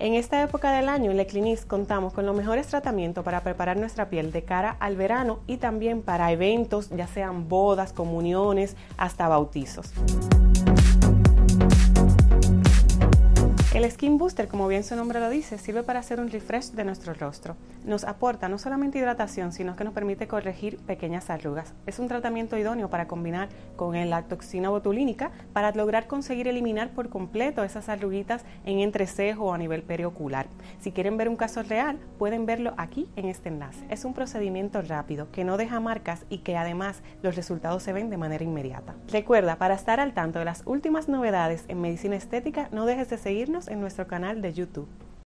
En esta época del año en Le Clinique contamos con los mejores tratamientos para preparar nuestra piel de cara al verano y también para eventos, ya sean bodas, comuniones, hasta bautizos. Skin Booster, como bien su nombre lo dice, sirve para hacer un refresh de nuestro rostro. Nos aporta no solamente hidratación, sino que nos permite corregir pequeñas arrugas. Es un tratamiento idóneo para combinar con la toxina botulínica para lograr conseguir eliminar por completo esas arruguitas en entrecejo o a nivel periocular. Si quieren ver un caso real, pueden verlo aquí en este enlace. Es un procedimiento rápido que no deja marcas y que además los resultados se ven de manera inmediata. Recuerda, para estar al tanto de las últimas novedades en medicina estética, no dejes de seguirnos en nuestro canal de YouTube.